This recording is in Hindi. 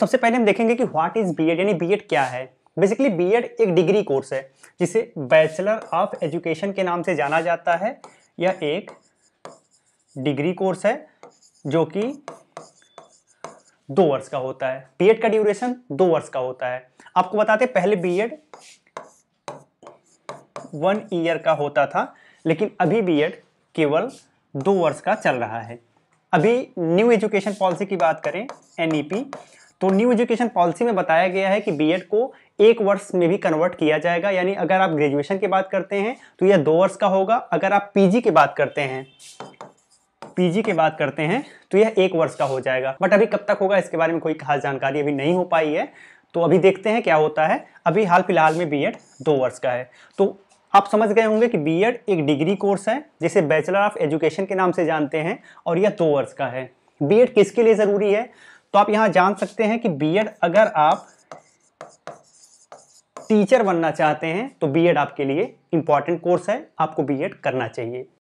सबसे पहले हम देखेंगे कि व्हाट इज बी एड यानी बी एड क्या है बेसिकली बी एड एक डिग्री कोर्स है जिसे बैचलर ऑफ एजुकेशन के नाम से जाना जाता है यह एक डिग्री कोर्स है जो कि दो वर्ष का होता है बीएड का ड्यूरेशन दो वर्ष का होता है आपको बताते पहले बी एड वन ईयर का होता था लेकिन अभी बीएड केवल दो वर्ष का चल रहा है अभी न्यू एजुकेशन पॉलिसी की बात करें एनईपी तो न्यू एजुकेशन पॉलिसी में बताया गया है कि बीएड को एक वर्ष में भी कन्वर्ट किया जाएगा यानी अगर आप ग्रेजुएशन की बात करते हैं तो यह दो वर्ष का होगा अगर आप पीजी की बात करते हैं पीजी की बात करते हैं तो यह एक वर्ष का हो जाएगा बट अभी कब तक होगा इसके बारे में कोई खास जानकारी अभी नहीं हो पाई है तो अभी देखते हैं क्या होता है अभी हाल फिलहाल में एड दो वर्ष का है तो आप समझ गए होंगे कि एड एक डिग्री कोर्स है जिसे बैचलर ऑफ एजुकेशन के नाम से जानते हैं और यह दो वर्ष का है एड किसके लिए ज़रूरी है तो आप यहां जान सकते हैं कि बी अगर आप टीचर बनना चाहते हैं तो बीएड आपके लिए इंपॉर्टेंट कोर्स है आपको बीएड करना चाहिए